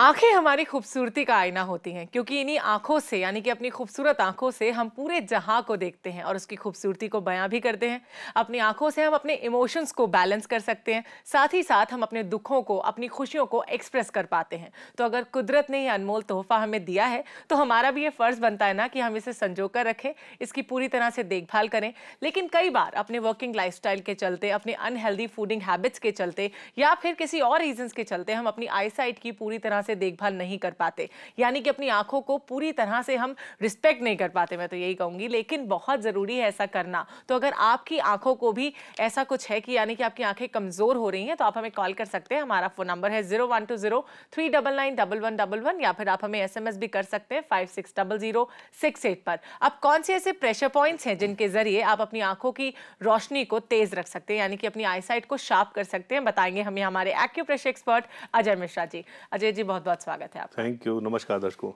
आंखें हमारी खूबसूरती का आईना होती हैं क्योंकि इन्हीं आंखों से यानी कि अपनी खूबसूरत आंखों से हम पूरे जहां को देखते हैं और उसकी खूबसूरती को बयां भी करते हैं अपनी आंखों से हम अपने इमोशंस को बैलेंस कर सकते हैं साथ ही साथ हम अपने दुखों को अपनी खुशियों को एक्सप्रेस कर पाते हैं तो अगर कुदरत ने यह अनमोल तोहफा हमें दिया है तो हमारा भी ये फ़र्ज बनता है ना कि हम इसे संजो कर रखें इसकी पूरी तरह से देखभाल करें लेकिन कई बार अपने वर्किंग लाइफ के चलते अपने अनहेल्दी फूडिंग हैबिट्स के चलते या फिर किसी और रीजन्स के चलते हम अपनी आईसाइट की पूरी तरह से से देखभाल नहीं कर पाते यानी कि अपनी आंखों को पूरी तरह से हम रिस्पेक्ट नहीं कर पाते मैं तो यही कहूंगी लेकिन बहुत ज़रूरी है ऐसा करना तो अगर आपकी आंखों को भी ऐसा कुछ है कि यानी कि आपकी आंखें कमज़ोर हो रही हैं तो आप हमें कॉल कर सकते हैं हमारा फ़ोन नंबर है zero one two zero three double nine double one double one या फिर आप हमें एस भी कर सकते हैं five six double zero six eight पर अब कौन से ऐसे प्रेशर पॉइंट्स हैं जिनके ज़रिए आप अपनी आंखों की रोशनी को तेज़ रख सकते हैं यानी कि अपनी आईसाइट को शार्प कर सकते हैं बताएंगे हमें हमारे एक्यूप्रेशर एक्सपर्ट अजय मिश्रा जी अजय जी बहुत बहुत बहुत स्वागत है आपका थैंक यू नमस्कार दर्शकों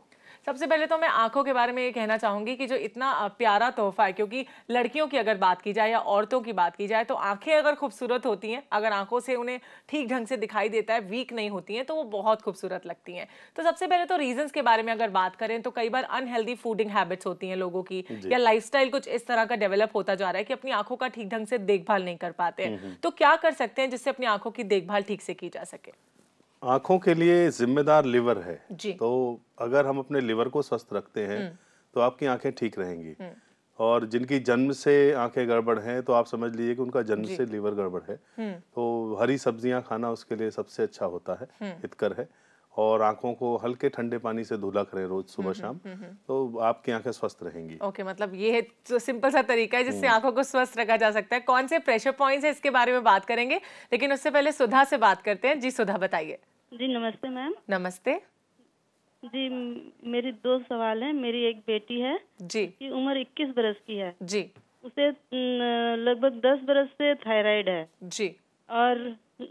सबसे पहले तो मैं आंखों के बारे में ये कहना चाहूंगी कि जो इतना प्यारा तोहफा है क्योंकि लड़कियों की अगर बात की जाए या औरतों की बात की जाए तो आंखें अगर खूबसूरत होती हैं अगर आंखों से उन्हें ठीक ढंग से दिखाई देता है वीक नहीं होती हैं तो वो बहुत खूबसूरत लगती हैं तो सबसे पहले तो रीजन के बारे में अगर बात करें तो कई बार अनहेल्दी फूडिंग हैबिट्स होती हैं लोगों की या लाइफ कुछ इस तरह का डेवलप होता जा रहा है कि अपनी आंखों का ठीक ढंग से देखभाल नहीं कर पाते हम्म, हम्म। तो क्या कर सकते हैं जिससे अपनी आंखों की देखभाल ठीक से की जा सके आंखों के लिए जिम्मेदार लिवर है जी। तो अगर हम अपने लिवर को स्वस्थ रखते हैं हम्म। तो आपकी आंखें ठीक रहेंगी हम्म। और जिनकी जन्म से आंखें गड़बड़ हैं तो आप समझ लीजिए कि उनका जन्म से लीवर गड़बड़ है हम्म। तो हरी सब्जियां खाना उसके लिए सबसे अच्छा होता है हितकर है और आंखों को हल्के ठंडे पानी से धुला करें रोज सुबह शाम तो आपकी आंखें स्वस्थ रहेंगी ओके मतलब ये है तो सिंपल सा तरीका है जिससे आंखों को स्वस्थ रखा जा सकता है कौन से प्रेशर पॉइंट्स है इसके बारे में बात करेंगे लेकिन उससे पहले सुधा से बात करते हैं जी सुधा बताइए जी नमस्ते मैम नमस्ते जी मेरी दो सवाल हैं मेरी एक बेटी है जी की उम्र 21 बरस की है जी उसे लगभग 10 बरस से थायराइड है जी और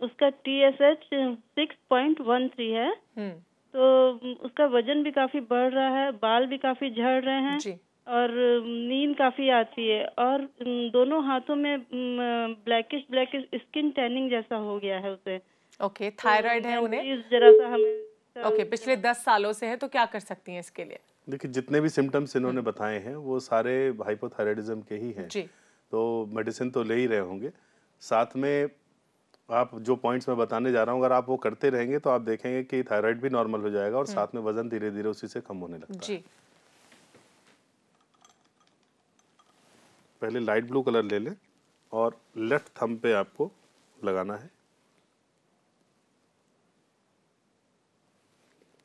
उसका T S H six point one three है हम्म। तो उसका वजन भी काफी बढ़ रहा है बाल भी काफी झड़ रहे हैं जी। और नींद काफी आती है और दोनों हाथों में ब्लैकिश ब्लैकिश स्किन टैनिंग जैसा हो गया है उसे ओके थायराइड तो है उन्हें जरा सा हमें ओके पिछले दस सालों से है तो क्या कर सकती हैं इसके लिए देखिए जितने भी सिम्टम्स इन्होंने बताए हैं वो सारे हाइपोथायराइडिज्म के ही हैं तो मेडिसिन तो ले ही रहे होंगे साथ में आप जो पॉइंट्स मैं बताने जा रहा हूँ अगर आप वो करते रहेंगे तो आप देखेंगे कि थायराइड भी नॉर्मल हो जाएगा और हम्म। साथ में वजन धीरे धीरे उसी से कम होने लगता जी। है पहले लाइट ब्लू कलर ले लें और लेफ्ट थम पे आपको लगाना है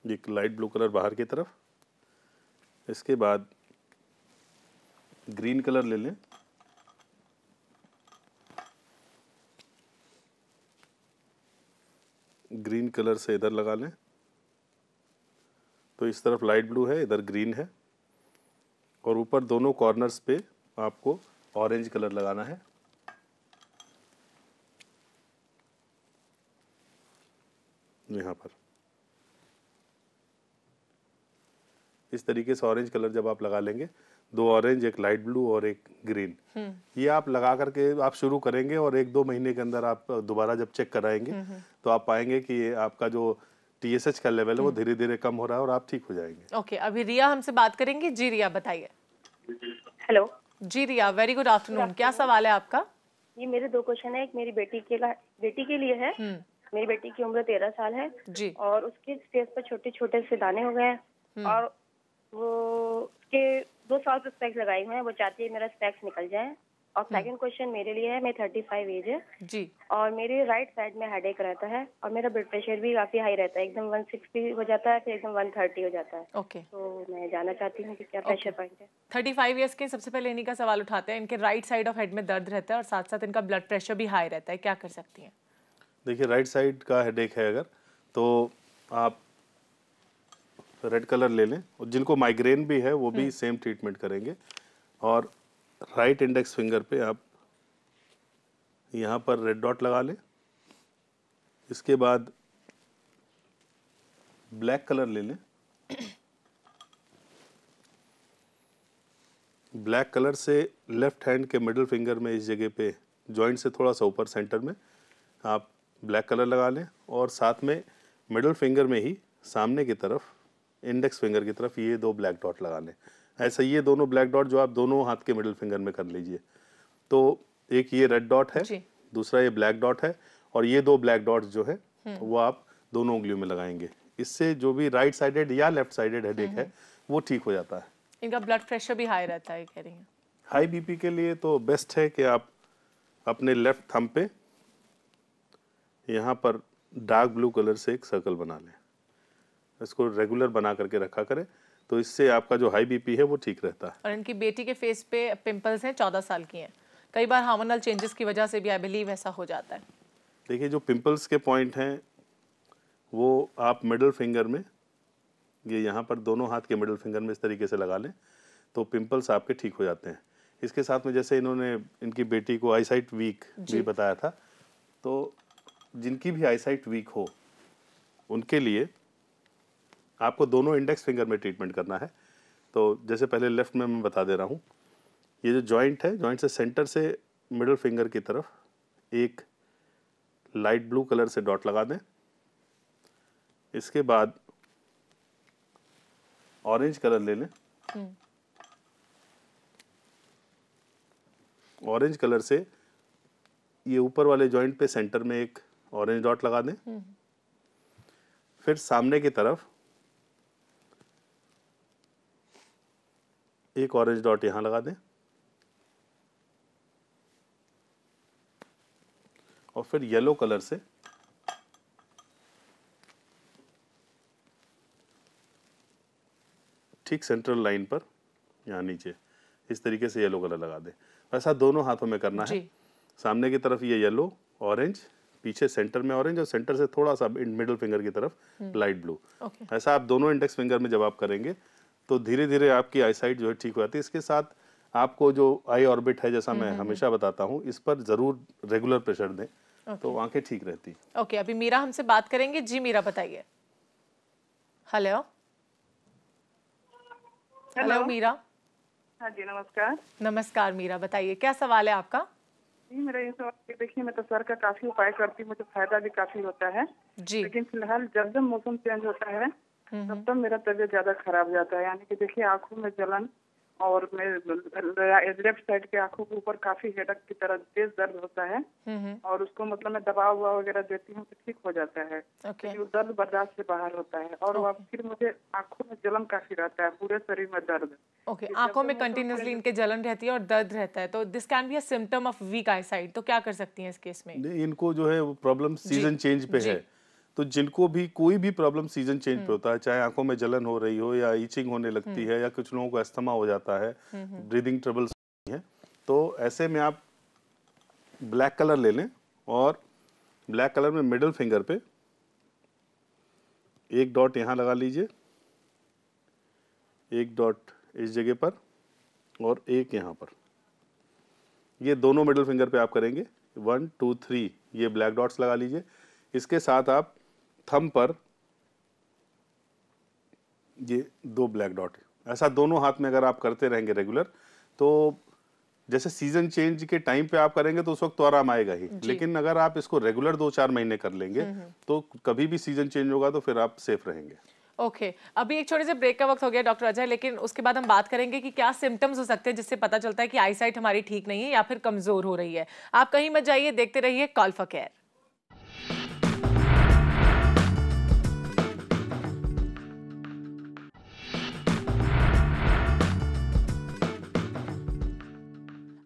एक लाइट ब्लू कलर बाहर की तरफ इसके बाद ग्रीन कलर ले लें ग्रीन कलर से इधर लगा लें तो इस तरफ लाइट ब्लू है इधर ग्रीन है और ऊपर दोनों कॉर्नर्स पे आपको ऑरेंज कलर लगाना है यहाँ पर इस तरीके से ऑरेंज कलर जब आप लगा लेंगे दो ऑरेंज एक लाइट ब्लू और एक ग्रीन हम्म। ये आप लगा करके आप शुरू करेंगे और एक दो महीने के अंदर आप दोबारा जब चेक कराएंगे हम्म, हम्म। तो आप पाएंगे कि ये आपका जो टीएसएच का लेवल है वो धीरे धीरे कम हो रहा है और आप ठीक हो जाएंगे ओके अभी रिया हमसे बात करेंगे जी रिया बताइए हेलो जी रिया वेरी गुड आफ्टरनून क्या सवाल है आपका ये मेरे दो क्वेश्चन है एक मेरी बेटी के बेटी के लिए है मेरी बेटी की उम्र तेरह साल है जी और उसके फेस पर छोटे छोटे से दाने हो गए हैं और वो के दो साल से स्पेक्स लगाए हुए हैं वो चाहती है मेरा स्पेक्स निकल जाए और सेकंड हम्म। क्वेश्चन मेरे लिए है मैं थर्टी फाइव एज है जी और मेरे राइट साइड में हेड एक रहता है और मेरा ब्लड प्रेशर भी काफी हाई रहता है एकदम वन सिक्सटी हो जाता है फिर एकदम वन थर्टी हो जाता है ओके तो मैं जानना चाहती हूँ कि क्या प्रेशर पॉइंट है थर्टी फाइव ईयर्स के सबसे पहले इन्हीं का सवाल उठाते हैं इनके राइट साइड ऑफ हेड में दर्द रहता है और साथ साथ इनका ब्लड प्रेशर भी हाई रहता है क्या कर सकती है देखिए राइट साइड का हेड है अगर तो आप रेड कलर ले लें और जिनको माइग्रेन भी है वो भी सेम हम्म। ट्रीटमेंट करेंगे और राइट इंडेक्स फिंगर पे आप यहाँ पर रेड डॉट लगा लें इसके बाद ब्लैक कलर ले लें ब्लैक कलर से लेफ्ट हैंड के मिडिल फिंगर में इस जगह पे जॉइंट से थोड़ा सा ऊपर सेंटर में आप ब्लैक कलर लगा लें और साथ में मिडिल फिंगर में ही सामने की तरफ इंडेक्स फिंगर की तरफ ये दो ब्लैक डॉट लगाने ऐसा ये दोनों ब्लैक डॉट जो आप दोनों हाथ के मिडिल फिंगर में कर लीजिए तो एक ये रेड डॉट है दूसरा ये ब्लैक डॉट है और ये दो ब्लैक डॉट जो है वो आप दोनों उंगलियों में लगाएंगे इससे जो भी राइट साइडेड या लेफ्ट साइडेड हेडेक है हम्म। वो ठीक हो जाता है इनका ब्लड प्रेशर भी हाई रहता है कह रही हैं हाई बीपी के लिए तो बेस्ट है कि आप अपने लेफ्ट थंब पे यहाँ पर डार्क ब्लू कलर से एक सर्कल बना लें इसको रेगुलर बना करके रखा करें तो इससे आपका जो हाई बीपी है वो ठीक रहता है और इनकी बेटी के फेस पे पिंपल्स हैं चौदह साल की हैं कई बार हार्मोनल चेंजेस की वजह से भी आई बिलीव ऐसा हो जाता है देखिए जो पिंपल्स के पॉइंट हैं वो आप मिडल फिंगर में ये यहाँ पर दोनों हाथ के मिडल फिंगर में इस तरीके से लगा लें तो पिंपल्स आपके ठीक हो जाते हैं इसके साथ में जैसे इन्होंने इनकी बेटी को आईसाइट वीक भी बताया था तो जिनकी भी आईसाइट वीक हो उनके लिए आपको दोनों इंडेक्स फिंगर में ट्रीटमेंट करना है तो जैसे पहले लेफ्ट में मैं बता दे रहा हूँ ये जो जॉइंट है जॉइंट से सेंटर से मिडल फिंगर की तरफ एक लाइट ब्लू कलर से डॉट लगा दें इसके बाद ऑरेंज कलर ले लें ऑरेंज कलर से ये ऊपर वाले जॉइंट पे सेंटर में एक ऑरेंज डॉट लगा दें हम्म। फिर सामने की तरफ एक ऑरेंज डॉट यहां लगा दें और फिर येलो कलर से ठीक सेंट्रल लाइन पर यहां नीचे इस तरीके से येलो कलर लगा दें ऐसा दोनों हाथों में करना है सामने की तरफ ये येलो ऑरेंज पीछे सेंटर में ऑरेंज और सेंटर से थोड़ा सा मिडिल फिंगर की तरफ लाइट हम्म। ब्लू ऐसा आप दोनों इंडेक्स फिंगर में जब आप करेंगे तो धीरे धीरे आपकी आईसाइट जो है ठीक हो जाती है इसके साथ आपको जो आई ऑर्बिट है जैसा हम्म, मैं हम्म, हम्म। हमेशा बताता हूँ इस पर जरूर रेगुलर प्रेशर दें तो आंखें ठीक रहती ओके अभी मीरा हमसे बात करेंगे जी मीरा बताइए हेलो हेलो मीरा हाँ जी नमस्कार नमस्कार मीरा बताइए क्या सवाल है आपका जी मेरा ये सवाल देखिए मैं तो सर का काफी उपाय करती हूँ मुझे फायदा भी काफी होता है जी लेकिन फिलहाल जब जब मौसम चेंज होता है तब तक तो मेरा तबीयत ज्यादा खराब जाता है यानी कि देखिए आंखों में जलन और मैं लेफ्ट साइड के आंखों के ऊपर काफी हेडक की तरह तेज दर्द होता है और उसको मतलब मैं दबाव वगैरह देती हूँ तो ठीक हो जाता है क्योंकि वो तो दर्द बर्दाश्त से बाहर होता है और वह फिर मुझे आंखों में जलन काफी रहता है पूरे शरीर में दर्द ओके आंखों में कंटिन्यूसली इनके जलन रहती है और दर्द रहता है तो this can be a symptom of weak eyesight तो क्या कर सकती है इस केस में इनको जो है प्रॉब्लम सीजन चेंज पे है तो जिनको भी कोई भी प्रॉब्लम सीजन चेंज पे हम्म। होता है चाहे आंखों में जलन हो रही हो या ईचिंग होने लगती हम्म। है या कुछ लोगों को अस्थमा हो जाता है ब्रीदिंग ट्रबल्स है तो ऐसे में आप ब्लैक कलर ले लें और ब्लैक कलर में मिडल फिंगर पे एक डॉट यहाँ लगा लीजिए एक डॉट इस जगह पर और एक यहाँ पर ये दोनों मिडल फिंगर पे आप करेंगे वन टू थ्री ये ब्लैक डॉट्स लगा लीजिए इसके साथ आप थम पर ये दो ब्लैक डॉट ऐसा दोनों हाथ में अगर आप करते रहेंगे रेगुलर तो जैसे सीजन चेंज के टाइम पे आप करेंगे तो उस वक्त तो आराम आएगा ही लेकिन अगर आप इसको रेगुलर दो चार महीने कर लेंगे हम्म, हम्म। तो कभी भी सीजन चेंज होगा तो फिर आप सेफ रहेंगे ओके okay. अभी एक छोटे से ब्रेक का वक्त हो गया डॉक्टर अजय लेकिन उसके बाद हम बात करेंगे कि क्या सिम्टम्स हो सकते हैं जिससे पता चलता है कि आईसाइट हमारी ठीक नहीं है या फिर कमजोर हो रही है आप कहीं मत जाइए देखते रहिए कॉल फॉर केयर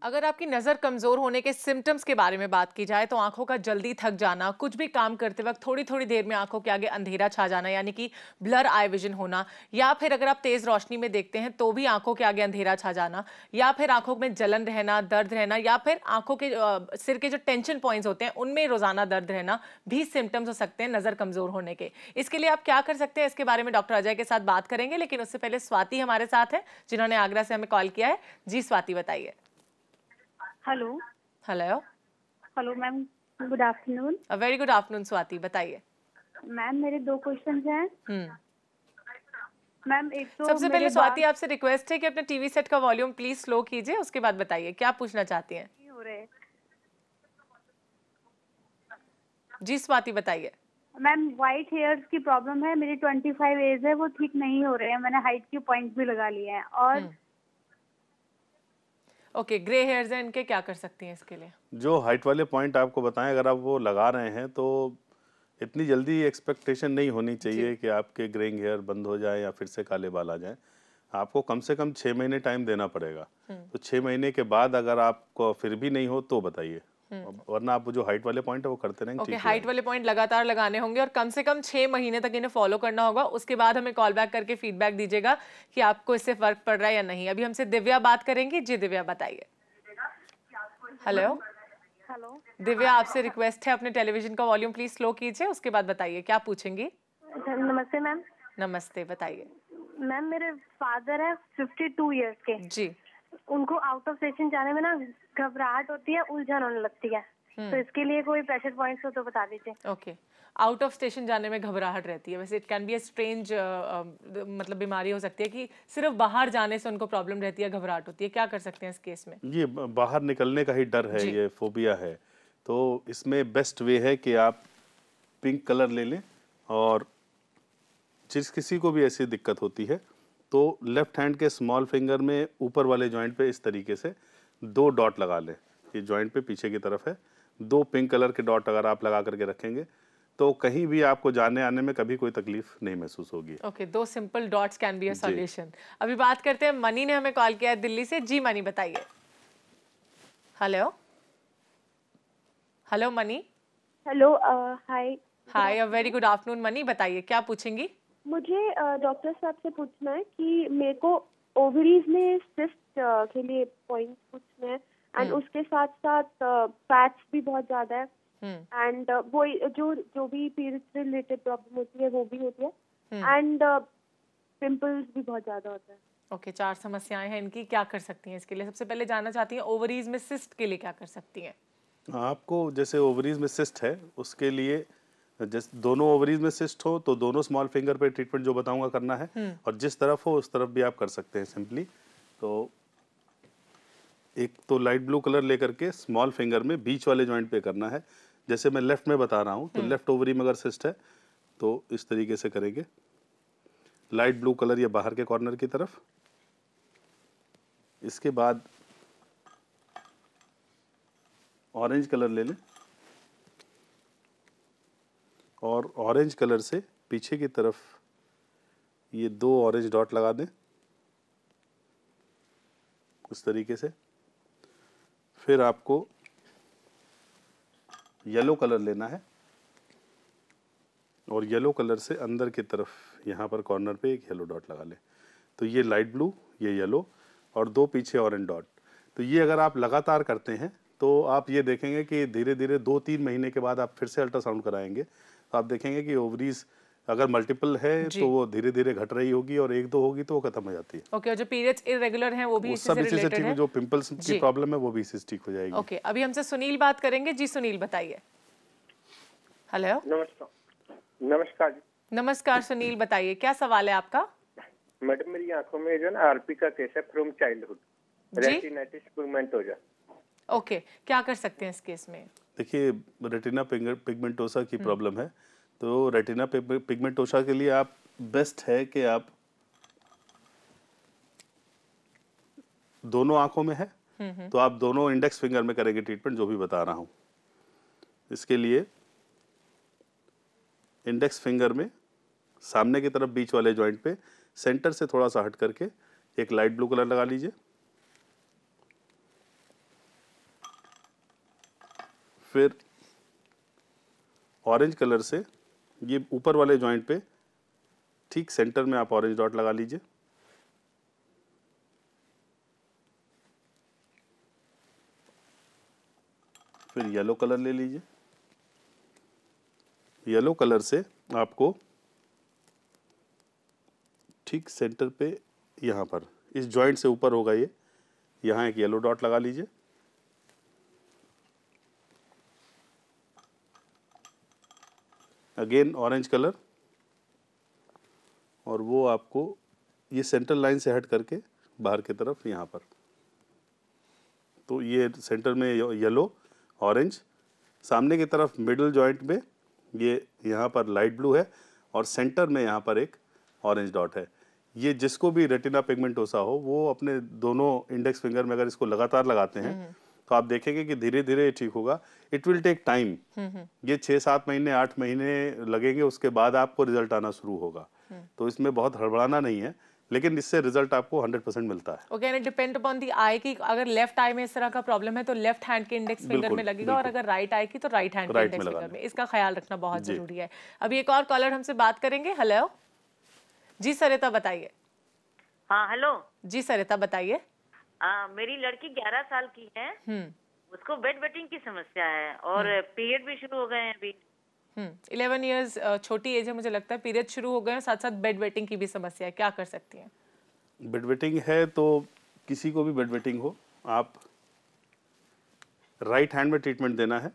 अगर आपकी नज़र कमज़ोर होने के सिम्टम्स के बारे में बात की जाए तो आंखों का जल्दी थक जाना कुछ भी काम करते वक्त थोड़ी थोड़ी देर में आंखों के आगे अंधेरा छा जाना यानी कि ब्लर आई विजन होना या फिर अगर आप तेज़ रोशनी में देखते हैं तो भी आंखों के आगे अंधेरा छा जाना या फिर आंखों में जलन रहना दर्द रहना या फिर आंखों के सिर के जो टेंशन पॉइंट होते हैं उनमें रोज़ाना दर्द रहना भी सिम्टम्स हो सकते हैं नज़र कमज़ोर होने के इसके लिए आप क्या कर सकते हैं इसके बारे में डॉक्टर अजय के साथ बात करेंगे लेकिन उससे पहले स्वाति हमारे साथ है जिन्होंने आगरा से हमें कॉल किया है जी स्वाति बताइए hello hello hello ma'am good afternoon very good afternoon Swati बताइए मैम मेरे दो क्वेश्चन हैं मैम hmm. एक तो सबसे पहले स्वाति आपसे रिक्वेस्ट है कि अपने टीवी सेट का वॉल्यूम प्लीज स्लो कीजिए उसके बाद बताइए क्या पूछना चाहती हैं जी स्वाति बताइए मैम व्हाइट हेयर्स की प्रॉब्लम है मेरी 25 एज है वो ठीक नहीं हो रहे हैं मैंने हाइट के पॉइंट भी लगा लिए हैं और hmm. ओके ग्रे हेयर्स हैं इनके क्या कर सकती हैं इसके लिए जो हाइट वाले पॉइंट आपको बताएं अगर आप वो लगा रहे हैं तो इतनी जल्दी एक्सपेक्टेशन नहीं होनी चाहिए कि आपके ग्रेइंग हेयर बंद हो जाए या फिर से काले बाल आ जाए आपको कम से कम छः महीने टाइम देना पड़ेगा हम्म। तो छः महीने के बाद अगर आपको फिर भी नहीं हो तो बताइए हम्म। वरना आप जो हाइट वाले पॉइंट है वो करते रहेंगे okay, हाइट वाले पॉइंट लगातार लगाने होंगे और कम से कम छह महीने तक इन्हें फॉलो करना होगा उसके बाद हमें कॉल बैक करके फीडबैक दीजिएगा कि आपको इससे फर्क पड़ रहा है या नहीं अभी हमसे दिव्या बात करेंगे जी दिव्या बताइए हेलो हेलो दिव्या आपसे रिक्वेस्ट है अपने टेलीविजन का वॉल्यूम प्लीज स्लो कीजिए उसके बाद बताइए क्या पूछेंगी अच्छा, नमस्ते मैम नमस्ते बताइए मैम मेरे फादर है फिफ्टी टू के जी उनको आउट ऑफ सेशन जाने में ना घबराहट होती है उलझन होने लगती है हम्म। तो इसके लिए कोई प्रेशर पॉइंट्स हो तो बता दीजिए ओके आउट ऑफ स्टेशन जाने में घबराहट रहती है वैसे it can be a strange मतलब बीमारी हो सकती है कि सिर्फ बाहर जाने से उनको प्रॉब्लम रहती है घबराहट होती है क्या कर सकते हैं इस केस में ये बाहर निकलने का ही डर है ये फोबिया है तो इसमें बेस्ट वे है कि आप पिंक कलर ले लें और जिस किसी को भी ऐसी दिक्कत होती है तो लेफ्ट हैंड के स्मॉल फिंगर में ऊपर वाले जॉइंट पे इस तरीके से दो डॉट लगा लें ये जॉइंट पे पीछे की तरफ है दो पिंक कलर के डॉट अगर आप लगा करके रखेंगे तो कहीं भी आपको जाने आने में कभी कोई तकलीफ नहीं महसूस होगी ओके okay, दो simple dots can be a solution अभी बात करते हैं मनी ने हमें कॉल किया है दिल्ली से जी मनी बताइए hello hello Mani hello hi hi a very good afternoon Mani बताइए क्या पूछेंगी मुझे डॉक्टर साहब से पूछना है कि मेरे को ओवरीज में सिस्ट के लिए पॉइंट पूछना है एंड हम्म। उसके साथ साथ फैट्स भी बहुत ज्यादा है एंड हम्म। वो जो जो भी पीरियड्स रिलेटेड प्रॉब्लम होती है वो भी होती है एंड हम्म। पिंपल्स भी बहुत ज्यादा होता है ओके okay, चार समस्याएं हैं इनकी क्या कर सकती हैं इसके लिए सबसे पहले जानना चाहती हैं ओवरीज में सिस्ट के लिए क्या कर सकती हैं आपको जैसे ओवरीज में सिस्ट है उसके लिए जैसे दोनों ओवरीज में सिस्ट हो तो दोनों स्मॉल फिंगर पे ट्रीटमेंट जो बताऊंगा करना है हम्म। और जिस तरफ हो उस तरफ भी आप कर सकते हैं सिंपली तो एक तो लाइट ब्लू कलर लेकर के स्मॉल फिंगर में बीच वाले जॉइंट पे करना है जैसे मैं लेफ्ट में बता रहा हूँ तो लेफ्ट हम्म। ओवरी में अगर सिस्ट है तो इस तरीके से करेंगे लाइट ब्लू कलर या बाहर के कॉर्नर की तरफ इसके बाद ऑरेंज कलर ले लें और ऑरेंज कलर से पीछे की तरफ ये दो ऑरेंज डॉट लगा दें उस तरीके से फिर आपको येलो कलर लेना है और येलो कलर से अंदर की तरफ यहाँ पर कॉर्नर पे एक येलो डॉट लगा लें तो ये लाइट ब्लू ये येलो और दो पीछे ऑरेंज डॉट तो ये अगर आप लगातार करते हैं तो आप ये देखेंगे कि धीरे धीरे दो तीन महीने के बाद आप फिर से अल्ट्रासाउंड कराएंगे तो आप देखेंगे कि ओवरीज अगर मल्टीपल है तो वो धीरे धीरे घट रही होगी और एक दो होगी तो वो खत्म हो जाती है ओके okay, जो पीरियड्स इरेगुलर हैं वो भी वो इसी से रिलेटेड है जो पिंपल्स की प्रॉब्लम है वो भी इसी से ठीक हो जाएगी ओके okay, अभी हमसे सुनील बात करेंगे जी सुनील बताइए हेलो नमस्कार नमस्कार जी नमस्कार सुनील बताइए क्या सवाल है आपका मैडम मेरी आंखों में जो ना आरपी का केस है फ्रॉम चाइल्डहुड रेटिनाइटिस पिगमेंट हो पिगमेंटोजा ओके क्या कर सकते हैं इस केस में देखिए रेटिना पिगमेंटोसा की प्रॉब्लम हम्म। है तो रेटिना पिगमेंटोसा के लिए आप बेस्ट है कि आप दोनों आंखों में है हम्म, हम्म। तो आप दोनों इंडेक्स फिंगर में करेंगे ट्रीटमेंट जो भी बता रहा हूँ इसके लिए इंडेक्स फिंगर में सामने की तरफ बीच वाले जॉइंट पे सेंटर से थोड़ा सा हट करके एक लाइट ब्लू कलर लगा लीजिए फिर ऑरेंज कलर से ये ऊपर वाले जॉइंट पे ठीक सेंटर में आप ऑरेंज डॉट लगा लीजिए फिर येलो कलर ले लीजिए येलो कलर से आपको ठीक सेंटर पे यहाँ पर इस जॉइंट से ऊपर होगा ये यहाँ एक येलो डॉट लगा लीजिए अगेन ऑरेंज कलर और वो आपको ये सेंटर लाइन से हट करके बाहर की तरफ यहाँ पर तो ये सेंटर में येलो ऑरेंज सामने की तरफ मिडल जॉइंट में ये यहाँ पर लाइट ब्लू है और सेंटर में यहाँ पर एक ऑरेंज डॉट है ये जिसको भी रेटिना पिगमेंटोसा हो वो अपने दोनों इंडेक्स फिंगर में अगर इसको लगातार लगाते हैं हम्म। तो आप देखेंगे कि धीरे धीरे ठीक होगा इट विल टेक टाइम ये छः सात महीने आठ महीने लगेंगे उसके बाद आपको रिजल्ट आना शुरू होगा हम्म। तो इसमें बहुत हड़बड़ाना नहीं है लेकिन इससे रिजल्ट आपको 100 मिलता है okay and depend upon the eye की अगर लेफ्ट आई में इस तरह का प्रॉब्लम है तो लेफ्ट हैंड के इंडेक्स फिंगर में लगेगा और अगर राइट आई की तो राइट हैंड के इंडेक्स फिंगर में इसका ख्याल रखना बहुत जरूरी है अभी एक और कॉलर हमसे बात करेंगे हेलो जी सरिता बताइए हाँ हेलो जी सरिता बताइए आ, मेरी लड़की 11 साल की है हम्म। उसको बेड वेटिंग की समस्या है और पीरियड हम्म। भी शुरू हो गए हैं अभी इलेवन हम्म। ईयर्स छोटी एज है मुझे लगता है पीरियड शुरू हो गए और साथ साथ बेड वेटिंग की भी समस्या है क्या कर सकती हैं बेड वेटिंग है तो किसी को भी बेड वेटिंग हो आप राइट हैंड में ट्रीटमेंट देना है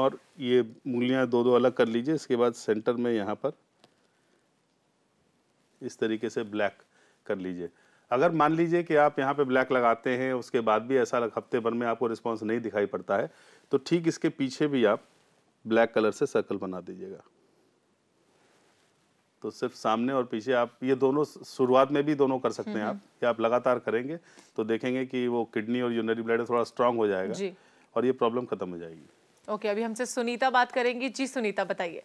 और ये मूलियाँ दो दो अलग कर लीजिए इसके बाद सेंटर में यहाँ पर इस तरीके से ब्लैक कर लीजिए अगर मान लीजिए कि आप यहाँ पे ब्लैक लगाते हैं उसके बाद भी ऐसा हफ्ते भर में आपको रिस्पॉन्स नहीं दिखाई पड़ता है तो ठीक इसके पीछे भी आप ब्लैक कलर से सर्कल बना दीजिएगा तो सिर्फ सामने और पीछे आप ये दोनों शुरुआत में भी दोनों कर सकते हैं हम्म, आप हम्म। ये आप लगातार करेंगे तो देखेंगे कि वो किडनी और यूनरी ब्लड थोड़ा स्ट्रांग हो जाएगा और ये प्रॉब्लम खत्म हो जाएगी ओके अभी हमसे सुनीता बात करेंगी जी सुनीता बताइए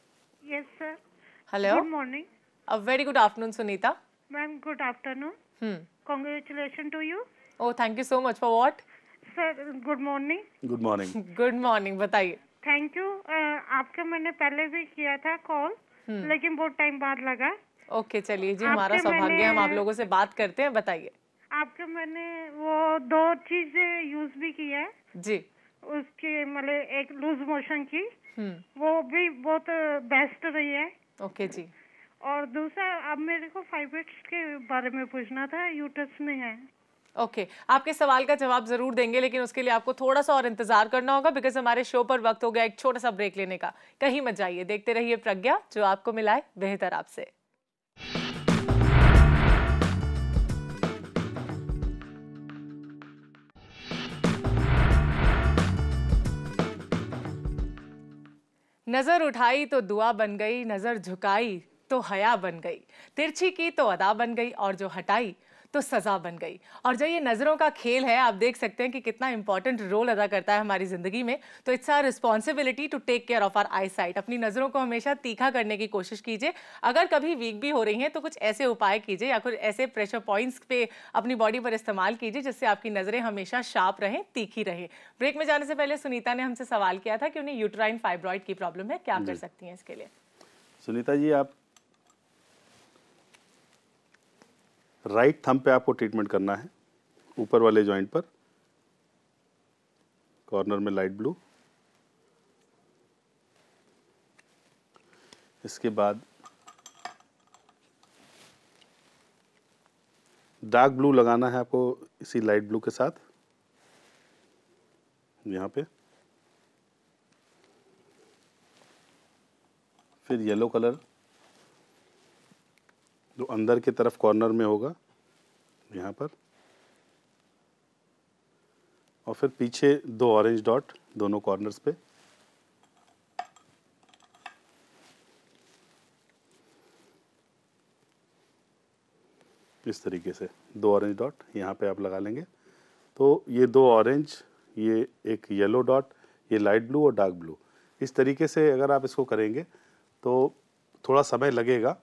hello good morning very good afternoon Sunita ma'am good afternoon Hmm. Congratulations to you. Oh, thank you so much for what? Sir, good morning. Good morning. good morning. बताइए. Thank you. Uh, आपके मैंने पहले भी किया था call, hmm. लेकिन बहुत time बाद लगा. ओके okay, चलिए जी हमारा सौभाग्य हम आप लोगों से बात करते हैं बताइए. आपके मैंने वो दो चीजें यूज भी की है जी उसके मतलब एक लूज मोशन की वो भी बहुत बेस्ट रही है ओके जी और दूसरा अब मेरे को फाइब्रेट्स के बारे में पूछना था यूटस में है ओके okay. आपके सवाल का जवाब जरूर देंगे लेकिन उसके लिए आपको थोड़ा सा और इंतजार करना होगा बिकॉज हमारे शो पर वक्त हो गया एक छोटा सा ब्रेक लेने का कहीं मत जाइए देखते रहिए प्रज्ञा जो आपको मिला है बेहतर आपसे नजर उठाई तो दुआ बन गई नजर झुकाई तो हया बन गई तिरछी की तो अदा बन गई और जो हटाई तो सज़ा बन गई और जो ये नज़रों का खेल है आप देख सकते हैं कि कितना इंपॉर्टेंट रोल अदा करता है हमारी ज़िंदगी में तो it's our responsibility to take care of our eyesight अपनी नज़रों को हमेशा तीखा करने की कोशिश कीजिए अगर कभी वीक भी हो रही हैं तो कुछ ऐसे उपाय कीजिए या कुछ ऐसे प्रेशर पॉइंट्स पे अपनी बॉडी पर इस्तेमाल कीजिए जिससे आपकी नज़रें हमेशा शार्प रहें तीखी रहें ब्रेक में जाने से पहले सुनीता ने हमसे सवाल किया था कि उन्हें यूट्राइन फाइब्रॉइड की प्रॉब्लम है क्या कर सकती हैं इसके लिए सुनीता जी आप राइट right थंब पे आपको ट्रीटमेंट करना है ऊपर वाले जॉइंट पर कॉर्नर में लाइट ब्लू इसके बाद डार्क ब्लू लगाना है आपको इसी लाइट ब्लू के साथ यहाँ पे फिर येलो कलर जो अंदर की तरफ कॉर्नर में होगा यहाँ पर और फिर पीछे दो ऑरेंज डॉट दोनों कॉर्नर्स पे इस तरीके से दो ऑरेंज डॉट यहाँ पे आप लगा लेंगे तो ये दो ऑरेंज ये एक येलो डॉट ये लाइट ब्लू और डार्क ब्लू इस तरीके से अगर आप इसको करेंगे तो थोड़ा समय लगेगा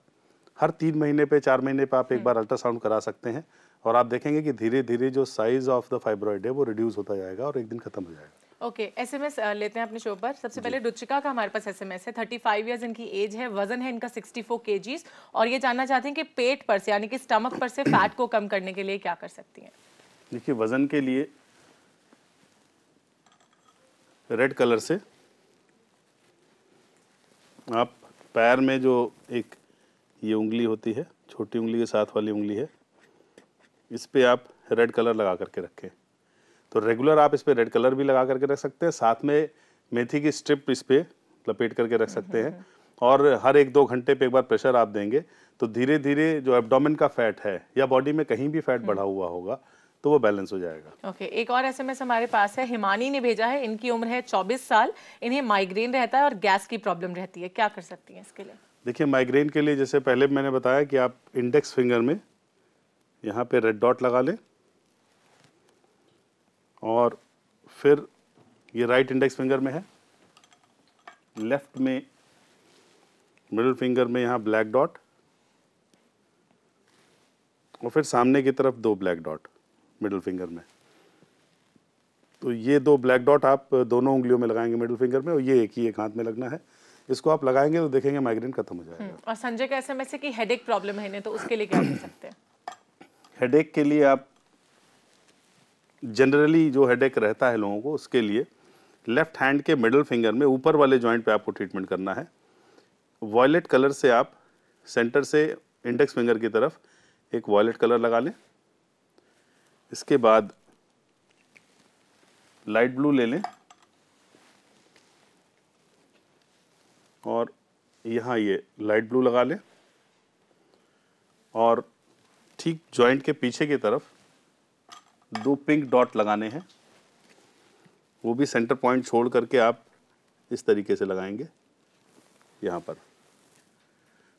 हर तीन महीने पे चार महीने पे आप एक हम्म। बार अल्ट्रासाउंड करा सकते हैं और आप देखेंगे कि धीरे धीरे जो साइज ऑफ द फाइब्रॉइड है वो रिड्यूस होता जाएगा और एक दिन खत्म हो जाएगा ओके okay, एसएमएस लेते हैं अपने शो पर सबसे पहले रुचिका का हमारे पास एसएमएस है थर्टी फाइव ईयर्स इनकी एज है वजन है इनका सिक्सटी फोर के और ये जानना चाहते हैं कि पेट पर से यानी कि स्टमक पर से फैट को कम करने के लिए क्या कर सकती हैं देखिए वजन के लिए रेड कलर से आप पैर में जो एक ये उंगली होती है छोटी उंगली के साथ वाली उंगली है इस पर आप रेड कलर लगा करके रखें तो रेगुलर आप इस पर रेड कलर भी लगा करके रख सकते हैं साथ में मेथी की स्ट्रिप इस पर लपेट करके रख सकते हैं और हर एक दो घंटे पे एक बार प्रेशर आप देंगे तो धीरे धीरे जो एब्डोमेन का फैट है या बॉडी में कहीं भी फैट बढ़ा हम्म। हुआ होगा तो वो बैलेंस हो जाएगा ओके okay, एक और एसएमएस हमारे पास है हिमानी ने भेजा है इनकी उम्र है 24 साल इन्हें माइग्रेन रहता है और गैस की प्रॉब्लम रहती है क्या कर सकती हैं इसके लिए देखिए माइग्रेन के लिए जैसे पहले मैंने बताया कि आप इंडेक्स फिंगर में यहाँ पे रेड डॉट लगा लें और फिर ये राइट इंडेक्स फिंगर में है लेफ्ट में मिडिल फिंगर में यहाँ ब्लैक डॉट और फिर सामने की तरफ दो ब्लैक डॉट मिडिल फिंगर में तो ये दो ब्लैक डॉट आप दोनों उंगलियों में लगाएंगे मिडिल फिंगर में और ये एक ही एक हाथ में लगना है इसको आप लगाएंगे तो देखेंगे माइग्रेन खत्म हो जाएगा हम्म, और संजय का ऐसा मैसेज की हेडेक प्रॉब्लम है तो उसके लिए क्या कर सकते हैं हेडेक के लिए आप जनरली जो हेडेक रहता है लोगों को उसके लिए लेफ्ट हैंड के मिडल फिंगर में ऊपर वाले जॉइंट पे आपको ट्रीटमेंट करना है वॉयलेट कलर से आप सेंटर से इंडेक्स फिंगर की तरफ एक वॉयलेट कलर लगा लें इसके बाद लाइट ब्लू ले लें और यहाँ ये लाइट ब्लू लगा लें और ठीक जॉइंट के पीछे की तरफ दो पिंक डॉट लगाने हैं वो भी सेंटर पॉइंट छोड़ करके आप इस तरीके से लगाएंगे यहाँ पर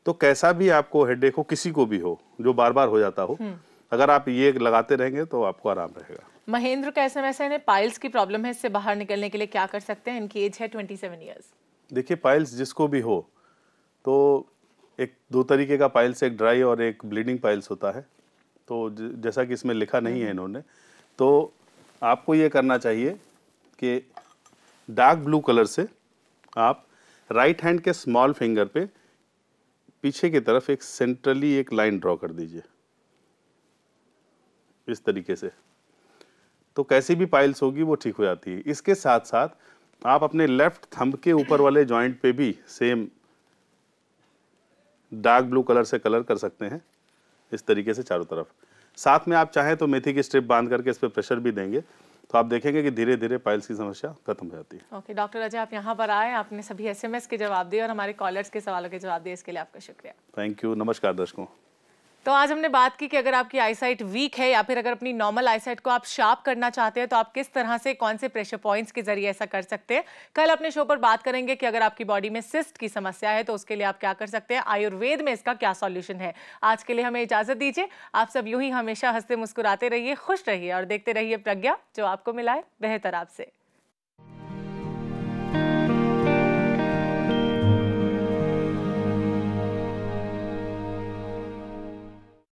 तो कैसा भी आपको हेडेक हो किसी को भी हो जो बार बार हो जाता हो हम्म। अगर आप ये लगाते रहेंगे तो आपको आराम रहेगा महेंद्र का एस एम एस है पाइल्स की प्रॉब्लम है इससे बाहर निकलने के लिए क्या कर सकते हैं इनकी एज है ट्वेंटी सेवन ईयर्स देखिए पाइल्स जिसको भी हो तो एक दो तरीके का पाइल्स एक ड्राई और एक ब्लीडिंग पाइल्स होता है तो जैसा कि इसमें लिखा नहीं है हम्म। इन्होंने तो आपको ये करना चाहिए कि डार्क ब्लू कलर से आप राइट हैंड के स्मॉल फिंगर पे पीछे की तरफ एक सेंट्रली एक लाइन ड्रॉ कर दीजिए इस तरीके से तो कैसी भी पाइल्स होगी वो ठीक हो जाती है इसके साथ साथ आप अपने लेफ्ट थंब के ऊपर वाले जॉइंट पे भी सेम डार्क ब्लू कलर से कलर कर सकते हैं इस तरीके से चारों तरफ साथ में आप चाहें तो मेथी की स्ट्रिप बांध करके इस पर प्रेशर भी देंगे तो आप देखेंगे कि धीरे धीरे पाइल्स की समस्या खत्म हो जाती है ओके डॉक्टर अजय आप यहाँ पर आए आपने सभी एसएमएस के जवाब दिए और हमारे कॉलर्स के सवालों के जवाब दिए इसके लिए आपका शुक्रिया थैंक यू नमस्कार दर्शकों तो आज हमने बात की कि अगर आपकी आईसाइट वीक है या फिर अगर अपनी नॉर्मल आईसाइट को आप शार्प करना चाहते हैं तो आप किस तरह से कौन से प्रेशर पॉइंट्स के जरिए ऐसा कर सकते हैं कल अपने शो पर बात करेंगे कि अगर आपकी बॉडी में सिस्ट की समस्या है तो उसके लिए आप क्या कर सकते हैं आयुर्वेद में इसका क्या सॉल्यूशन है आज के लिए हमें इजाजत दीजिए आप सब यूं ही हमेशा हंसते मुस्कुराते रहिए खुश रहिए और देखते रहिए प्रज्ञा जो आपको मिला है बेहतर आपसे